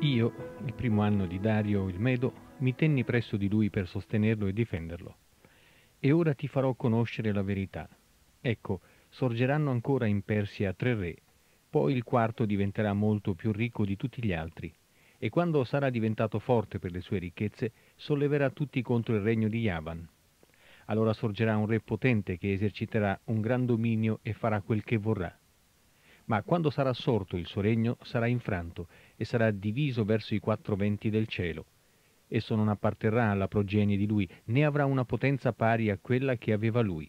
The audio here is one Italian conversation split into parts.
Io, il primo anno di Dario il Medo, mi tenni presso di lui per sostenerlo e difenderlo. E ora ti farò conoscere la verità. Ecco, sorgeranno ancora in Persia tre re, poi il quarto diventerà molto più ricco di tutti gli altri, e quando sarà diventato forte per le sue ricchezze, solleverà tutti contro il regno di Yavan. Allora sorgerà un re potente che eserciterà un gran dominio e farà quel che vorrà. Ma quando sarà sorto il suo regno sarà infranto e sarà diviso verso i quattro venti del cielo. Esso non apparterrà alla progenie di lui, né avrà una potenza pari a quella che aveva lui,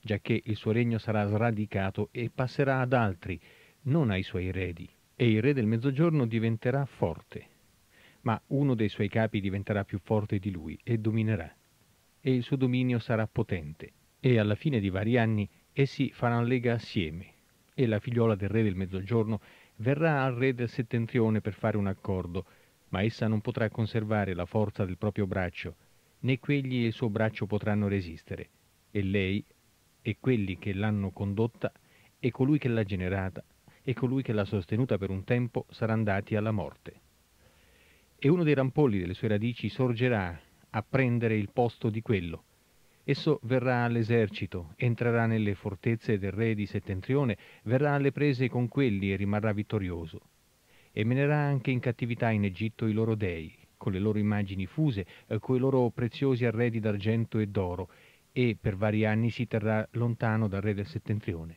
giacché il suo regno sarà sradicato e passerà ad altri, non ai suoi eredi, e il re del mezzogiorno diventerà forte, ma uno dei suoi capi diventerà più forte di lui e dominerà, e il suo dominio sarà potente, e alla fine di vari anni essi faranno lega assieme, e la figliola del re del mezzogiorno verrà al re del settentrione per fare un accordo, ma essa non potrà conservare la forza del proprio braccio, né quegli e il suo braccio potranno resistere, e lei, e quelli che l'hanno condotta, e colui che l'ha generata, e colui che l'ha sostenuta per un tempo saranno dati alla morte. E uno dei rampolli delle sue radici sorgerà a prendere il posto di quello, Esso verrà all'esercito, entrerà nelle fortezze del re di Settentrione, verrà alle prese con quelli e rimarrà vittorioso. E menerà anche in cattività in Egitto i loro dei, con le loro immagini fuse, eh, coi loro preziosi arredi d'argento e d'oro, e per vari anni si terrà lontano dal re del Settentrione.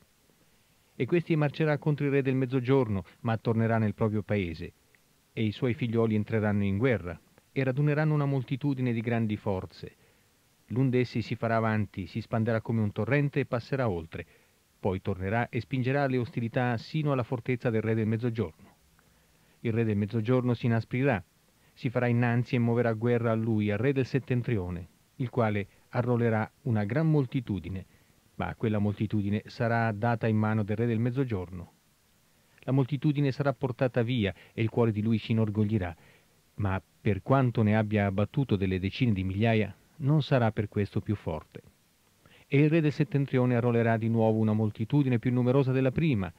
E questi marcerà contro il re del Mezzogiorno, ma tornerà nel proprio paese, e i suoi figlioli entreranno in guerra, e raduneranno una moltitudine di grandi forze, L'un d'essi si farà avanti, si spanderà come un torrente e passerà oltre, poi tornerà e spingerà le ostilità sino alla fortezza del re del mezzogiorno. Il re del mezzogiorno si inasprirà, si farà innanzi e muoverà guerra a lui, al re del settentrione, il quale arruolerà una gran moltitudine, ma quella moltitudine sarà data in mano del re del mezzogiorno. La moltitudine sarà portata via e il cuore di lui si inorgoglirà, ma per quanto ne abbia abbattuto delle decine di migliaia, non sarà per questo più forte. E il re del settentrione arruolerà di nuovo una moltitudine più numerosa della prima,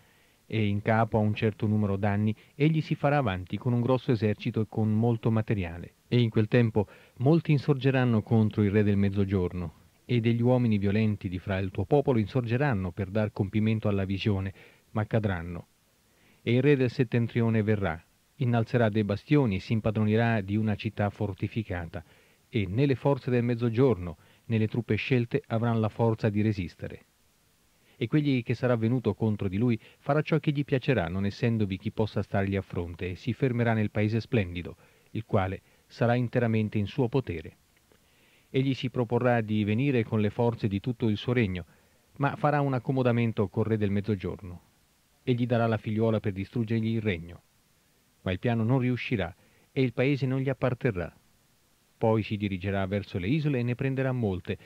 e in capo a un certo numero d'anni egli si farà avanti con un grosso esercito e con molto materiale. E in quel tempo molti insorgeranno contro il re del mezzogiorno, e degli uomini violenti di fra il tuo popolo insorgeranno per dar compimento alla visione, ma cadranno. E il re del settentrione verrà, innalzerà dei bastioni e si impadronirà di una città fortificata, e né le forze del mezzogiorno né le truppe scelte avranno la forza di resistere. E quegli che sarà venuto contro di lui farà ciò che gli piacerà, non essendovi chi possa stargli a fronte, e si fermerà nel paese splendido, il quale sarà interamente in suo potere. Egli si proporrà di venire con le forze di tutto il suo regno, ma farà un accomodamento col re del mezzogiorno, e gli darà la figliuola per distruggergli il regno. Ma il piano non riuscirà, e il paese non gli apparterrà, poi si dirigerà verso le isole e ne prenderà molte,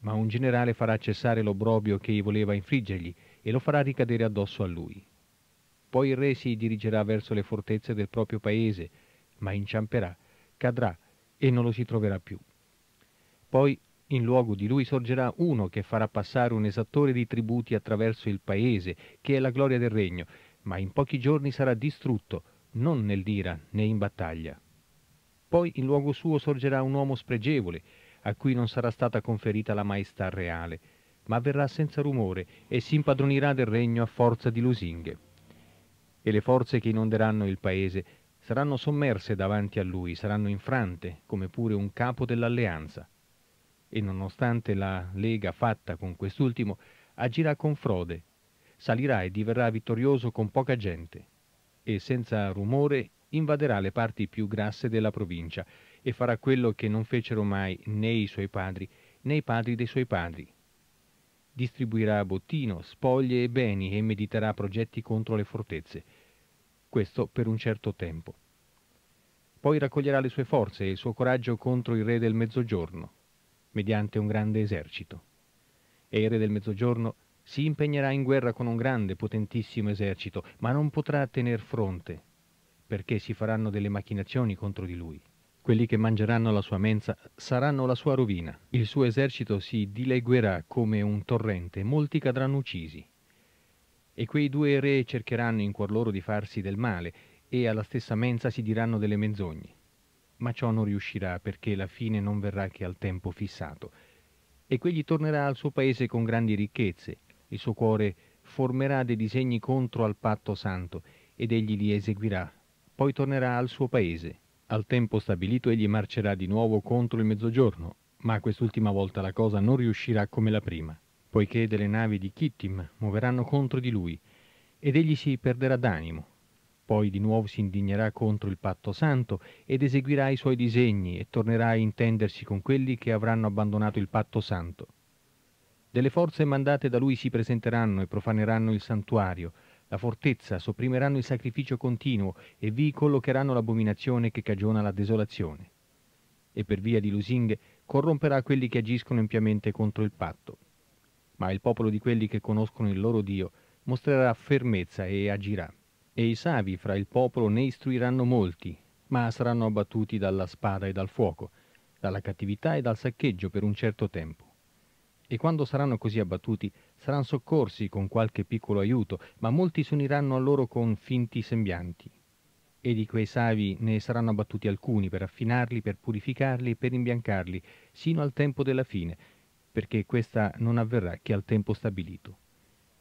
ma un generale farà cessare l'obbrobio che voleva infliggergli e lo farà ricadere addosso a lui. Poi il re si dirigerà verso le fortezze del proprio paese, ma inciamperà, cadrà e non lo si troverà più. Poi in luogo di lui sorgerà uno che farà passare un esattore di tributi attraverso il paese, che è la gloria del regno, ma in pochi giorni sarà distrutto, non nell'ira né in battaglia. Poi in luogo suo sorgerà un uomo spregevole, a cui non sarà stata conferita la maestà reale, ma verrà senza rumore e si impadronirà del regno a forza di lusinghe. E le forze che inonderanno il paese saranno sommerse davanti a lui, saranno infrante, come pure un capo dell'alleanza. E nonostante la lega fatta con quest'ultimo, agirà con frode, salirà e diverrà vittorioso con poca gente, e senza rumore invaderà le parti più grasse della provincia e farà quello che non fecero mai né i suoi padri né i padri dei suoi padri. Distribuirà bottino, spoglie e beni e mediterà progetti contro le fortezze. Questo per un certo tempo. Poi raccoglierà le sue forze e il suo coraggio contro il re del mezzogiorno, mediante un grande esercito. E il re del mezzogiorno si impegnerà in guerra con un grande, potentissimo esercito, ma non potrà tener fronte perché si faranno delle macchinazioni contro di lui. Quelli che mangeranno la sua mensa saranno la sua rovina. Il suo esercito si dileguerà come un torrente, molti cadranno uccisi. E quei due re cercheranno in cuor loro di farsi del male, e alla stessa mensa si diranno delle menzogne. Ma ciò non riuscirà perché la fine non verrà che al tempo fissato. E quegli tornerà al suo paese con grandi ricchezze, il suo cuore formerà dei disegni contro al patto santo, ed egli li eseguirà poi tornerà al suo paese. Al tempo stabilito egli marcerà di nuovo contro il mezzogiorno, ma quest'ultima volta la cosa non riuscirà come la prima, poiché delle navi di Kittim muoveranno contro di lui ed egli si perderà d'animo. Poi di nuovo si indignerà contro il patto santo ed eseguirà i suoi disegni e tornerà a intendersi con quelli che avranno abbandonato il patto santo. Delle forze mandate da lui si presenteranno e profaneranno il santuario, la fortezza, sopprimeranno il sacrificio continuo e vi collocheranno l'abominazione che cagiona la desolazione. E per via di lusinghe corromperà quelli che agiscono impiamente contro il patto. Ma il popolo di quelli che conoscono il loro Dio mostrerà fermezza e agirà. E i savi fra il popolo ne istruiranno molti, ma saranno abbattuti dalla spada e dal fuoco, dalla cattività e dal saccheggio per un certo tempo e quando saranno così abbattuti saranno soccorsi con qualche piccolo aiuto, ma molti si uniranno a loro con finti sembianti. E di quei savi ne saranno abbattuti alcuni per affinarli, per purificarli e per imbiancarli, sino al tempo della fine, perché questa non avverrà che al tempo stabilito.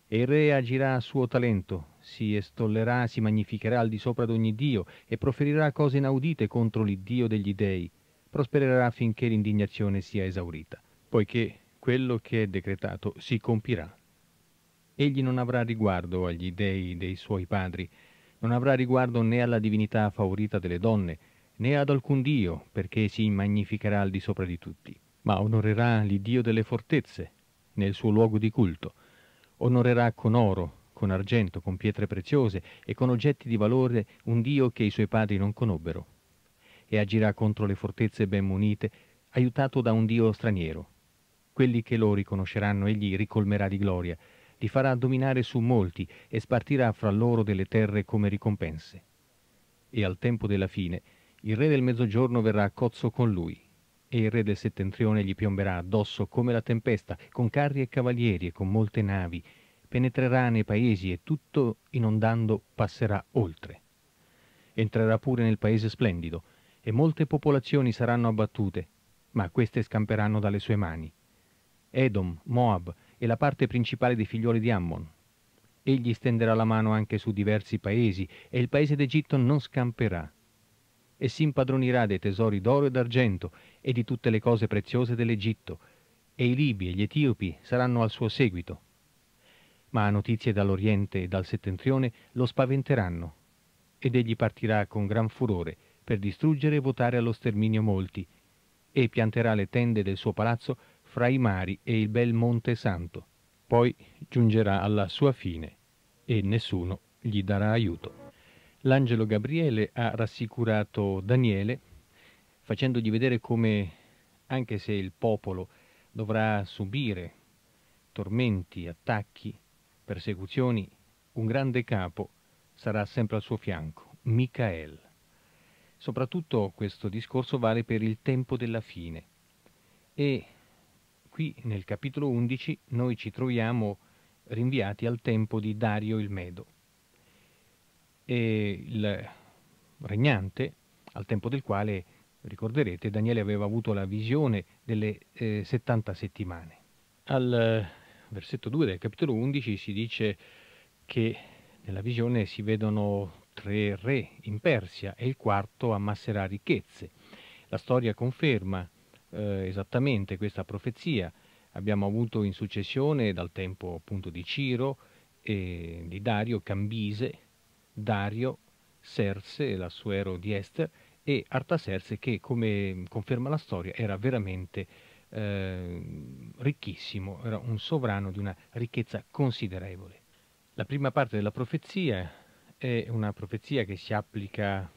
E il re agirà a suo talento, si estollerà, si magnificherà al di sopra d'ogni dio e proferirà cose inaudite contro l'iddio degli dei, prospererà finché l'indignazione sia esaurita, poiché quello che è decretato si compirà. Egli non avrà riguardo agli dei dei suoi padri, non avrà riguardo né alla divinità favorita delle donne, né ad alcun Dio, perché si magnificherà al di sopra di tutti, ma onorerà l'Iddio delle fortezze nel suo luogo di culto, onorerà con oro, con argento, con pietre preziose e con oggetti di valore un Dio che i suoi padri non conobbero, e agirà contro le fortezze ben munite, aiutato da un Dio straniero quelli che lo riconosceranno egli ricolmerà di gloria, li farà dominare su molti e spartirà fra loro delle terre come ricompense. E al tempo della fine il re del mezzogiorno verrà a cozzo con lui, e il re del settentrione gli piomberà addosso come la tempesta, con carri e cavalieri e con molte navi, penetrerà nei paesi e tutto inondando passerà oltre. Entrerà pure nel paese splendido, e molte popolazioni saranno abbattute, ma queste scamperanno dalle sue mani Edom, Moab e la parte principale dei figlioli di Ammon. Egli stenderà la mano anche su diversi paesi e il paese d'Egitto non scamperà. E si impadronirà dei tesori d'oro e d'argento e di tutte le cose preziose dell'Egitto, e i Libi e gli Etiopi saranno al suo seguito. Ma notizie dall'Oriente e dal Settentrione lo spaventeranno, ed egli partirà con gran furore per distruggere e votare allo sterminio molti, e pianterà le tende del suo palazzo fra i mari e il bel Monte Santo. Poi giungerà alla sua fine e nessuno gli darà aiuto. L'angelo Gabriele ha rassicurato Daniele facendogli vedere come, anche se il popolo dovrà subire tormenti, attacchi, persecuzioni, un grande capo sarà sempre al suo fianco, Micael. Soprattutto questo discorso vale per il tempo della fine e qui nel capitolo 11 noi ci troviamo rinviati al tempo di Dario il Medo. E il regnante, al tempo del quale, ricorderete, Daniele aveva avuto la visione delle eh, 70 settimane. Al eh, versetto 2 del capitolo 11 si dice che nella visione si vedono tre re in Persia e il quarto ammasserà ricchezze. La storia conferma eh, esattamente questa profezia. Abbiamo avuto in successione dal tempo appunto di Ciro, e di Dario Cambise, Dario, Serse, l'assuero di Ester, e Artaserse che, come conferma la storia, era veramente eh, ricchissimo, era un sovrano di una ricchezza considerevole. La prima parte della profezia è una profezia che si applica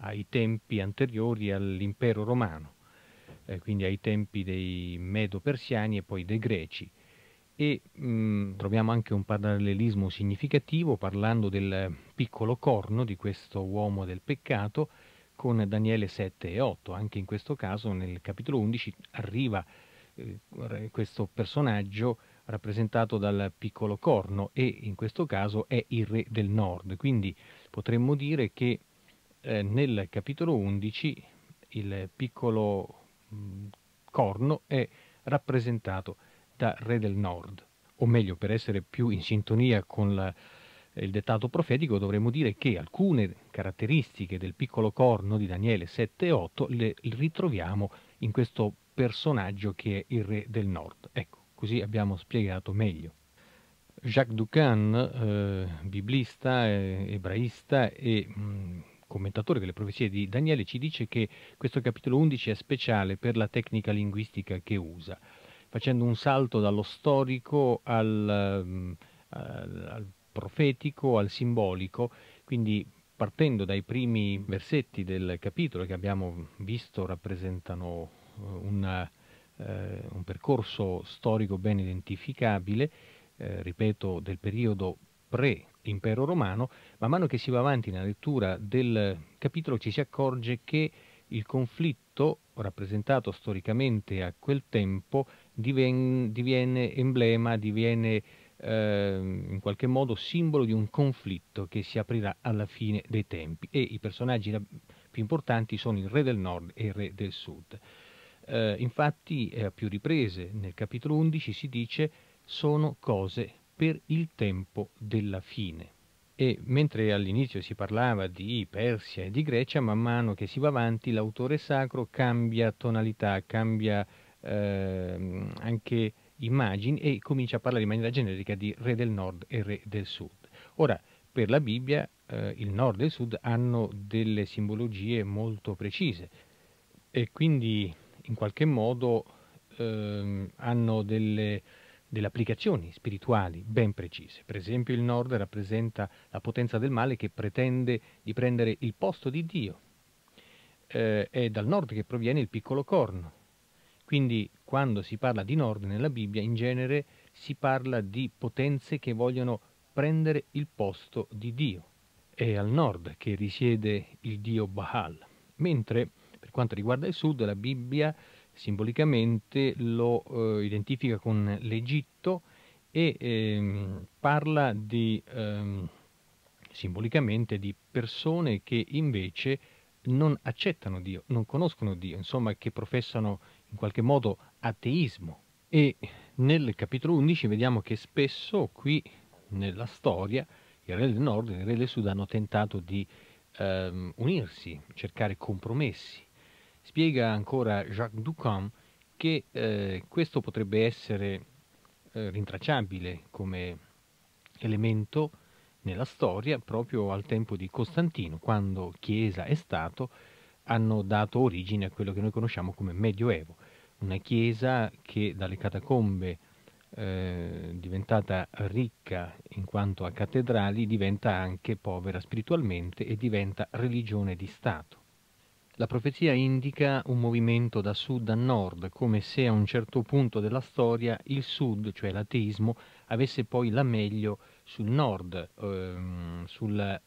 ai tempi anteriori all'impero romano eh, quindi ai tempi dei Medo-Persiani e poi dei Greci. E mh, mm, troviamo anche un parallelismo significativo parlando del piccolo corno di questo uomo del peccato con Daniele 7 e 8. Anche in questo caso nel capitolo 11 arriva eh, questo personaggio rappresentato dal piccolo corno e in questo caso è il re del nord. Quindi potremmo dire che eh, nel capitolo 11 il piccolo corno Mm, corno è rappresentato da re del nord, o meglio, per essere più in sintonia con la, il dettato profetico, dovremmo dire che alcune caratteristiche del piccolo corno di Daniele 7 e 8 le ritroviamo in questo personaggio che è il re del nord. Ecco, così abbiamo spiegato meglio. Jacques Ducan, eh, biblista, eh, ebraista e mh, mm, commentatore delle profezie di Daniele, ci dice che questo capitolo 11 è speciale per la tecnica linguistica che usa, facendo un salto dallo storico al, ehm, al, al profetico, al simbolico, quindi partendo dai primi versetti del capitolo che abbiamo visto rappresentano eh, una, eh, un percorso storico ben identificabile, eh, ripeto, del periodo pre-impero romano, man mano che si va avanti nella lettura del capitolo ci si accorge che il conflitto rappresentato storicamente a quel tempo diven- diviene emblema, diviene eh, in qualche modo simbolo di un conflitto che si aprirà alla fine dei tempi e i personaggi più importanti sono il re del nord e il re del sud. Eh, infatti eh, a più riprese nel capitolo 11 si dice sono cose per il tempo della fine. E mentre all'inizio si parlava di Persia e di Grecia, man mano che si va avanti l'autore sacro cambia tonalità, cambia eh, anche immagini e comincia a parlare in maniera generica di re del nord e re del sud. Ora, per la Bibbia eh, il nord e il sud hanno delle simbologie molto precise e quindi in qualche modo eh, hanno delle delle applicazioni spirituali ben precise. Per esempio il nord rappresenta la potenza del male che pretende di prendere il posto di Dio. Eh, è dal nord che proviene il piccolo corno. Quindi quando si parla di nord nella Bibbia in genere si parla di potenze che vogliono prendere il posto di Dio. È al nord che risiede il Dio Baal. Mentre per quanto riguarda il sud la Bibbia simbolicamente lo eh, identifica con l'Egitto e ehm, parla di, ehm, simbolicamente di persone che invece non accettano Dio, non conoscono Dio, insomma che professano in qualche modo ateismo. E nel capitolo 11 vediamo che spesso qui nella storia il re del nord e il re del sud hanno tentato di ehm, unirsi, cercare compromessi Spiega ancora Jacques Ducamp che eh, questo potrebbe essere eh, rintracciabile come elemento nella storia proprio al tempo di Costantino, quando Chiesa e Stato hanno dato origine a quello che noi conosciamo come Medioevo, una Chiesa che dalle catacombe eh, diventata ricca in quanto a cattedrali diventa anche povera spiritualmente e diventa religione di Stato. La profezia indica un movimento da sud a nord, come se a un certo punto della storia il sud, cioè l'ateismo, avesse poi la meglio sul nord, ehm, sulla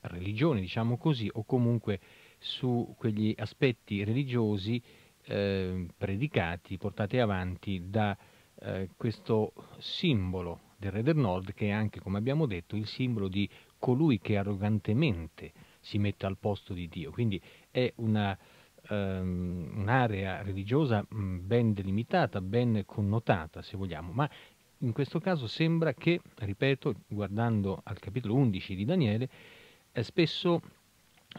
religione, diciamo così, o comunque su quegli aspetti religiosi eh, predicati, portati avanti da eh, questo simbolo del Re del Nord, che è anche, come abbiamo detto, il simbolo di colui che arrogantemente si mette al posto di Dio. Quindi è una, um, un'area religiosa mm, ben delimitata, ben connotata, se vogliamo, ma in questo caso sembra che, ripeto, guardando al capitolo 11 di Daniele, eh, spesso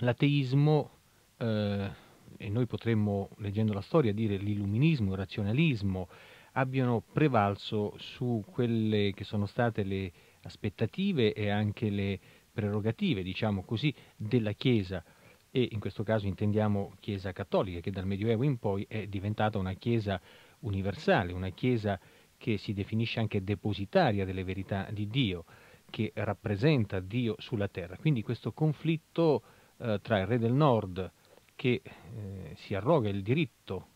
l'ateismo, eh, e noi potremmo, leggendo la storia, dire l'illuminismo, il razionalismo, abbiano prevalso su quelle che sono state le aspettative e anche le prerogative, diciamo così, della Chiesa e in questo caso intendiamo Chiesa cattolica, che dal Medioevo in poi è diventata una Chiesa universale, una Chiesa che si definisce anche depositaria delle verità di Dio, che rappresenta Dio sulla terra. Quindi questo conflitto eh, tra il re del nord, che eh, si arroga il diritto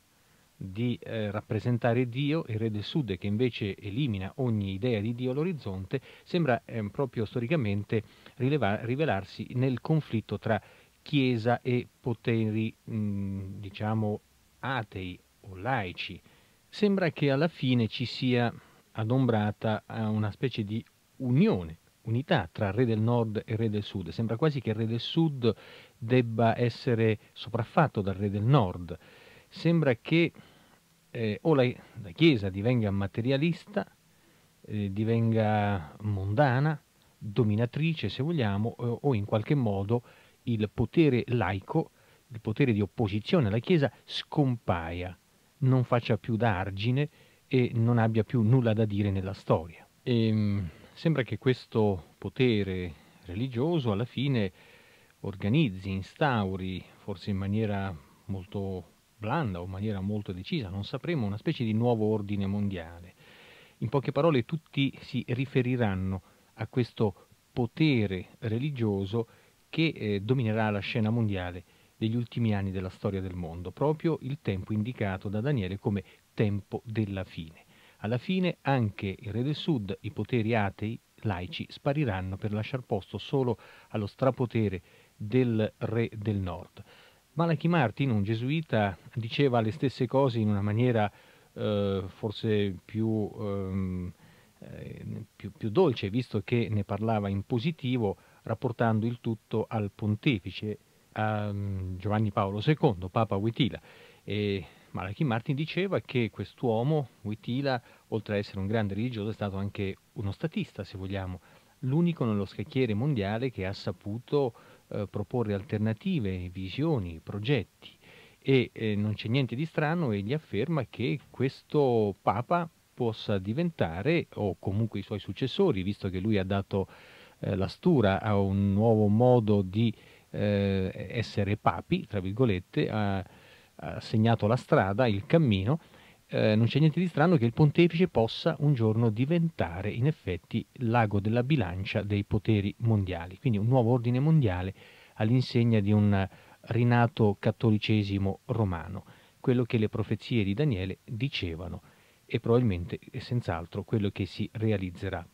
di eh, rappresentare Dio, e il re del sud che invece elimina ogni idea di Dio all'orizzonte, sembra eh, proprio storicamente rileva- rivelarsi nel conflitto tra Chiesa e poteri, mh, mm, diciamo, atei o laici. Sembra che alla fine ci sia adombrata eh, una specie di unione, unità tra re del nord e re del sud. Sembra quasi che il re del sud debba essere sopraffatto dal re del nord. Sembra che eh, o la, la, Chiesa divenga materialista, eh, divenga mondana, dominatrice se vogliamo, o, eh, o in qualche modo il potere laico, il potere di opposizione alla Chiesa scompaia, non faccia più da argine e non abbia più nulla da dire nella storia. E, ehm, sembra che questo potere religioso alla fine organizzi, instauri, forse in maniera molto blanda o in maniera molto decisa, non sapremo, una specie di nuovo ordine mondiale. In poche parole tutti si riferiranno a questo potere religioso che eh, dominerà la scena mondiale degli ultimi anni della storia del mondo, proprio il tempo indicato da Daniele come tempo della fine. Alla fine anche il re del sud, i poteri atei, laici, spariranno per lasciar posto solo allo strapotere del re del nord. Malachi Martin, un gesuita, diceva le stesse cose in una maniera eh, forse più, ehm, eh, più, più dolce, visto che ne parlava in positivo, rapportando il tutto al pontefice, a mm, Giovanni Paolo II, Papa Witila. E Malachi Martin diceva che quest'uomo, Witila, oltre ad essere un grande religioso, è stato anche uno statista, se vogliamo, l'unico nello scacchiere mondiale che ha saputo eh, proporre alternative, visioni, progetti. E eh, non c'è niente di strano, egli afferma che questo Papa possa diventare, o comunque i suoi successori, visto che lui ha dato eh, la Stura a un nuovo modo di eh, essere papi, tra virgolette, ha, ha, segnato la strada, il cammino, eh, non c'è niente di strano che il pontefice possa un giorno diventare in effetti l'ago della bilancia dei poteri mondiali, quindi un nuovo ordine mondiale all'insegna di un rinato cattolicesimo romano, quello che le profezie di Daniele dicevano e probabilmente e senz'altro quello che si realizzerà.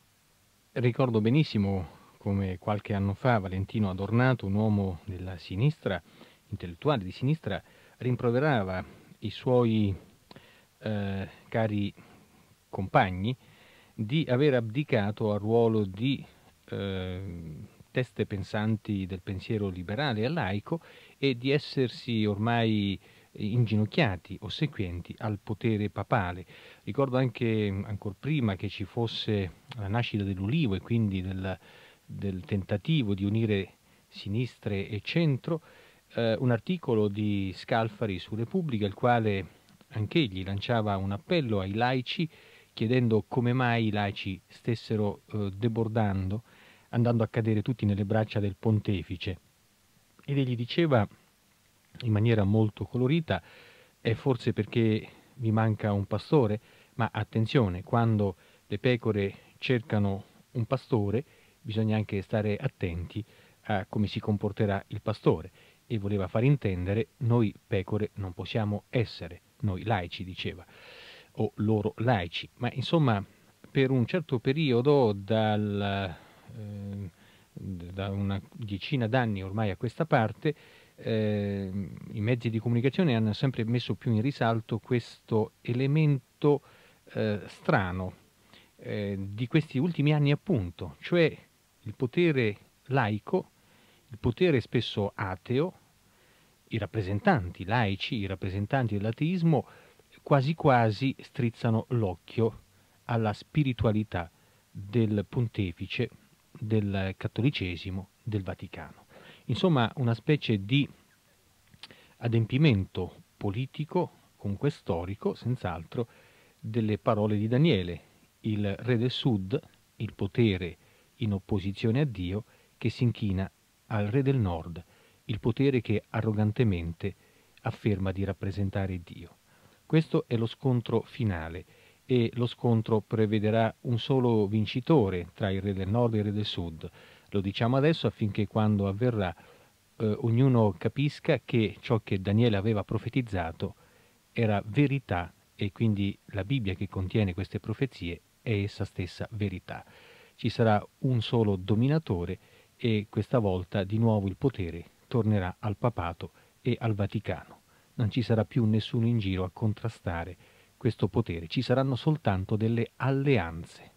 Ricordo benissimo come qualche anno fa Valentino Adornato, un uomo della sinistra, intellettuale di sinistra, rimproverava i suoi eh, cari compagni di aver abdicato al ruolo di eh, teste pensanti del pensiero liberale e laico e di essersi ormai inginocchiati o sequenti al potere papale. Ricordo anche ancora prima che ci fosse la nascita dell'Ulivo e quindi del, del tentativo di unire sinistre e centro, eh, un articolo di Scalfari su Repubblica, il quale anch'egli lanciava un appello ai laici chiedendo come mai i laici stessero eh, debordando, andando a cadere tutti nelle braccia del pontefice. Ed egli diceva in maniera molto colorita, è forse perché vi manca un pastore, ma attenzione, quando le pecore cercano un pastore bisogna anche stare attenti a come si comporterà il pastore e voleva far intendere noi pecore non possiamo essere, noi laici diceva, o loro laici, ma insomma per un certo periodo dal, eh, da una decina d'anni ormai a questa parte eh, i mezzi di comunicazione hanno sempre messo più in risalto questo elemento eh, strano eh, di questi ultimi anni appunto, cioè il potere laico, il potere spesso ateo, i rappresentanti laici, i rappresentanti dell'ateismo quasi quasi strizzano l'occhio alla spiritualità del pontefice, del cattolicesimo, del Vaticano. Insomma, una specie di adempimento politico, comunque storico, senz'altro, delle parole di Daniele, il re del sud, il potere in opposizione a Dio, che si inchina al re del nord, il potere che arrogantemente afferma di rappresentare Dio. Questo è lo scontro finale e lo scontro prevederà un solo vincitore tra il re del nord e il re del sud, lo diciamo adesso affinché quando avverrà eh, ognuno capisca che ciò che Daniele aveva profetizzato era verità e quindi la Bibbia che contiene queste profezie è essa stessa verità. Ci sarà un solo dominatore e questa volta di nuovo il potere tornerà al papato e al Vaticano. Non ci sarà più nessuno in giro a contrastare questo potere, ci saranno soltanto delle alleanze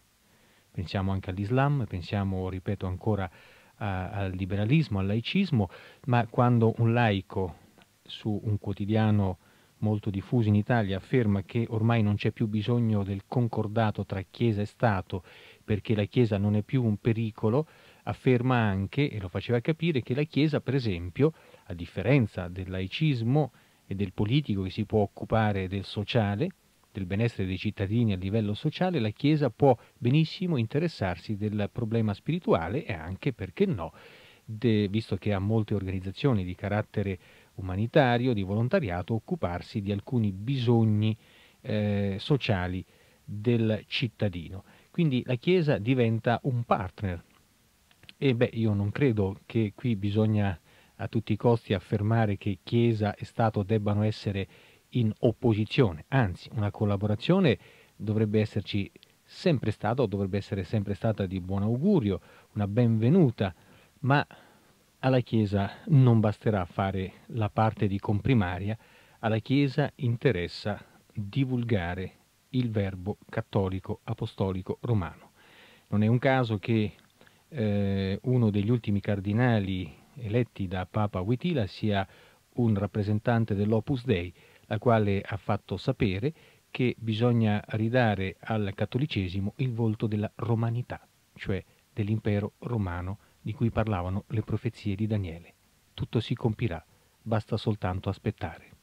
pensiamo anche all'Islam, pensiamo, ripeto, ancora a, al liberalismo, al laicismo, ma quando un laico su un quotidiano molto diffuso in Italia afferma che ormai non c'è più bisogno del concordato tra Chiesa e Stato perché la Chiesa non è più un pericolo, afferma anche, e lo faceva capire, che la Chiesa, per esempio, a differenza del laicismo e del politico che si può occupare del sociale, del benessere dei cittadini a livello sociale, la Chiesa può benissimo interessarsi del problema spirituale e anche, perché no, de, visto che ha molte organizzazioni di carattere umanitario, di volontariato, occuparsi di alcuni bisogni eh, sociali del cittadino. Quindi la Chiesa diventa un partner. E beh, io non credo che qui bisogna a tutti i costi affermare che Chiesa e Stato debbano essere in opposizione, anzi una collaborazione dovrebbe esserci sempre stata o dovrebbe essere sempre stata di buon augurio, una benvenuta, ma alla Chiesa non basterà fare la parte di comprimaria, alla Chiesa interessa divulgare il verbo cattolico apostolico romano. Non è un caso che eh, uno degli ultimi cardinali eletti da Papa Witila sia un rappresentante dell'Opus Dei, la quale ha fatto sapere che bisogna ridare al cattolicesimo il volto della romanità, cioè dell'impero romano di cui parlavano le profezie di Daniele. Tutto si compirà, basta soltanto aspettare.